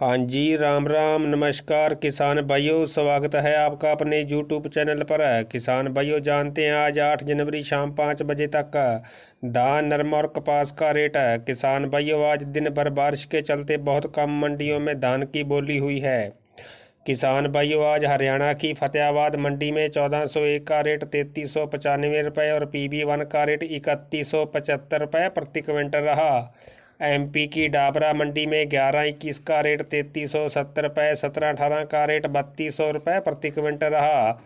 हाँ जी राम राम नमस्कार किसान भाइयों स्वागत है आपका अपने यूट्यूब चैनल पर किसान भाइयों जानते हैं आज आठ जनवरी शाम पाँच बजे तक धान नरमा और कपास का रेट है किसान भाइयों आज दिन भर बारिश के चलते बहुत कम मंडियों में धान की बोली हुई है किसान भाइयों आज हरियाणा की फतेहाबाद मंडी में चौदह सौ एक का रेट तैंतीस सौ पचानवे रुपये और पी वन का रेट इकतीस सौ पचहत्तर रुपये प्रति क्विंटल रहा एमपी की डाबरा मंडी में ग्यारह इक्कीस का रेट तैंतीस सौ सत्तर रुपये सत्रह अठारह का रेट बत्तीस सौ रुपये प्रति क्विंटल रहा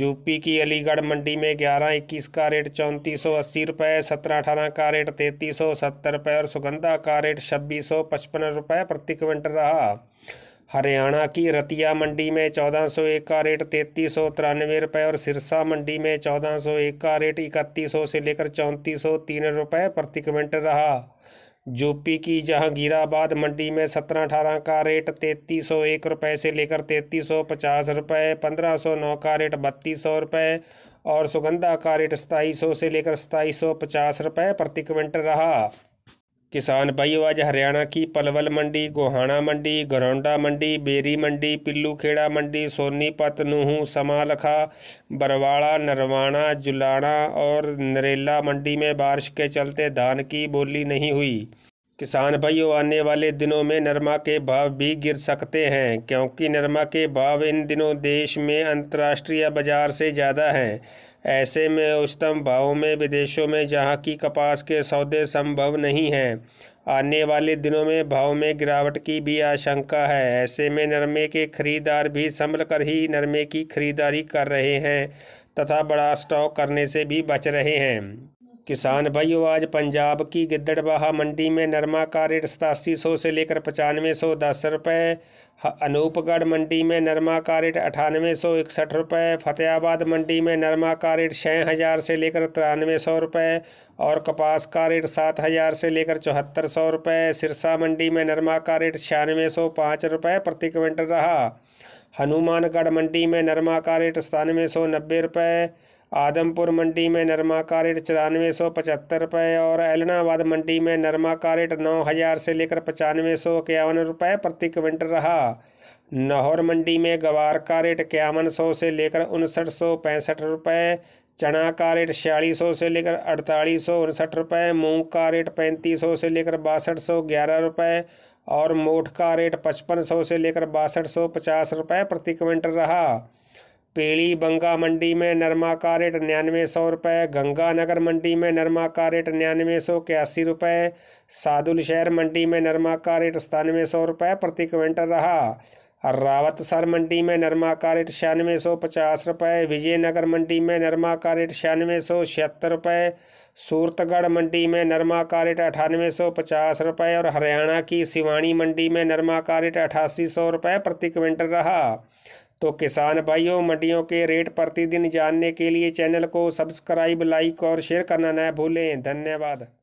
यूपी की अलीगढ़ मंडी में ग्यारह इक्कीस का रेट चौंतीस सौ अस्सी रुपये सत्रह अठारह का रेट तैंतीस सौ सत्तर रुपये और सुगंधा का रेट छब्बीस सौ पचपन रुपये प्रति क्विंटल रहा हरियाणा की रतिया मंडी में चौदह सौ एक का रेट तैंतीस सौ तिरानवे रुपये और सिरसा मंडी में चौदह सौ एक का रेट इकतीस सौ से लेकर चौंतीस सौ तीन रुपये प्रति क्विंटल रहा जोपी की जहांगीराबाद मंडी में सत्रह अठारह का रेट तैतीस सौ एक रुपये से लेकर तैतीस सौ पचास रुपये पंद्रह सौ नौ का रेट बत्तीस सौ रुपये और सुगंधा का रेट सताईस सौ से लेकर सताईस सौ पचास रुपये प्रति क्विंटल रहा किसान भाइयों आज हरियाणा की पलवल मंडी गोहाना मंडी गरौंडा मंडी बेरी मंडी पिल्लू खेड़ा मंडी सोनीपत नूह समालखा बरवाड़ा नरवाणा जुलाना और नरेला मंडी में बारिश के चलते धान की बोली नहीं हुई किसान भाइयों आने वाले दिनों में नरमा के भाव भी गिर सकते हैं क्योंकि नरमा के भाव इन दिनों देश में अंतर्राष्ट्रीय बाजार से ज़्यादा हैं ऐसे में उच्चतम भाव में विदेशों में जहाँ की कपास के सौदे संभव नहीं हैं आने वाले दिनों में भाव में गिरावट की भी आशंका है ऐसे में नरमे के खरीदार भी संभल कर ही नरमे की खरीदारी कर रहे हैं तथा बड़ा स्टॉक करने से भी बच रहे हैं किसान भाइयों आज पंजाब की गिद्दड़बाहा मंडी में नरमा का रेट सतासी सौ से लेकर पचानवे सौ दस रुपये अनूपगढ़ मंडी में नरमा का रेट अठानवे सौ इकसठ रुपये फतेहाबाद मंडी में नरमा का रेट छः हज़ार से लेकर तिरानवे सौ रुपये और कपास का रेट सात हज़ार से लेकर चौहत्तर सौ रुपये सिरसा मंडी में नरमा का रेट छियानवे सौ पाँच रुपये प्रति क्विंटल रहा हनुमानगढ़ मंडी में नरमा का रेट सतानवे सौ नब्बे रुपये आदमपुर मंडी में नरमा का रेट चौरानवे सौ पचहत्तर रुपये और एलनाबाद मंडी में नरमा का रेट नौ हज़ार से लेकर पचानवे सौ इक्यावन रुपये प्रति क्विंटल रहा नाहौर मंडी में गवार का रेट इक्यावन सौ से लेकर उनसठ सौ पैंसठ रुपये चना का रेट छियालीस सौ से लेकर अड़तालीस सौ उनसठ रुपये मूँग का रेट पैंतीस सौ से लेकर बासठ सौ ग्यारह रुपये और मोठ का रेट पचपन सौ से लेकर बासठ सौ पचास रुपये प्रति क्विंटल रहा पेड़ी बंगा मंडी में नरमा का रेट निन्यानवे सौ रुपये गंगानगर मंडी में नरमा का रेट निन्यानवे सौ इक्यासी रुपये सादुल शहर मंडी में नरमा का रेट सतानवे सौ रुपये प्रति क्विंटल रहा रावतसर मंडी में नरमा का रेट छियानवे सौ पचास रुपये विजयनगर मंडी में नरमा का रेट छियानवे सौ छिहत्तर रुपये सूरतगढ़ मंडी में नरमा का रेट अठानवे सौ पचास रुपये और हरियाणा की सिवानी मंडी में नरमा का रेट अठासी सौ रुपये प्रति क्विंटल रहा तो किसान भाइयों मंडियों के रेट प्रतिदिन जानने के लिए चैनल को सब्सक्राइब लाइक और शेयर करना न भूलें धन्यवाद